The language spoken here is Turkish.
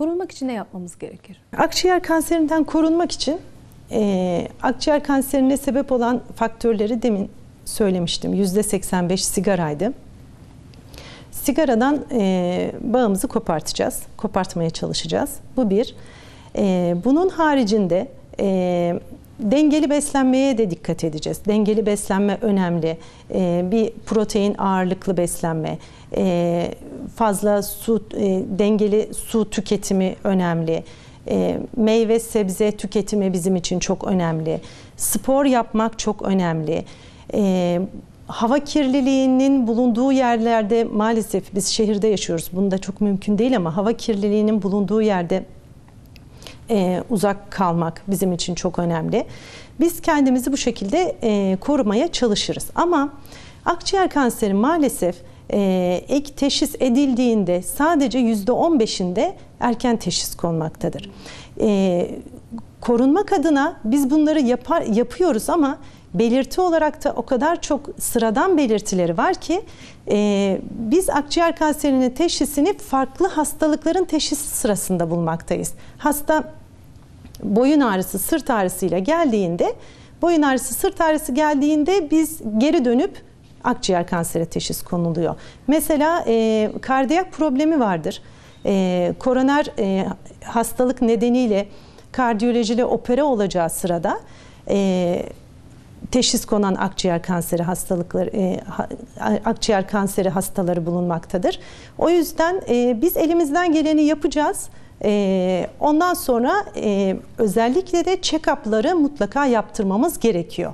Korunmak için ne yapmamız gerekir? Akciğer kanserinden korunmak için e, akciğer kanserine sebep olan faktörleri demin söylemiştim. yüzde %85 sigaraydı. Sigaradan e, bağımızı kopartacağız, kopartmaya çalışacağız. Bu bir. E, bunun haricinde e, Dengeli beslenmeye de dikkat edeceğiz. Dengeli beslenme önemli. Ee, bir protein ağırlıklı beslenme, ee, fazla su e, dengeli su tüketimi önemli. Ee, meyve sebze tüketimi bizim için çok önemli. Spor yapmak çok önemli. Ee, hava kirliliğinin bulunduğu yerlerde maalesef biz şehirde yaşıyoruz. Bunu çok mümkün değil ama hava kirliliğinin bulunduğu yerde e, uzak kalmak bizim için çok önemli. Biz kendimizi bu şekilde e, korumaya çalışırız. Ama akciğer kanseri maalesef e, ek teşhis edildiğinde sadece %15'inde erken teşhis konmaktadır. E, korunmak adına biz bunları yapar, yapıyoruz ama belirti olarak da o kadar çok sıradan belirtileri var ki e, biz akciğer kanserinin teşhisini farklı hastalıkların teşhisi sırasında bulmaktayız. Hasta boyun ağrısı, sırt ağrısıyla geldiğinde, boyun ağrısı, sırt ağrısı geldiğinde biz geri dönüp akciğer kanseri teşhis konuluyor. Mesela e, kardiyak problemi vardır. E, koroner e, hastalık nedeniyle kardiyolojide opere olacağı sırada e, teşhis konan akciğer kanseri hastalıkları e, akciğer kanseri hastaları bulunmaktadır. O yüzden e, biz elimizden geleni yapacağız. E, ondan sonra e, özellikle de check-up'ları mutlaka yaptırmamız gerekiyor.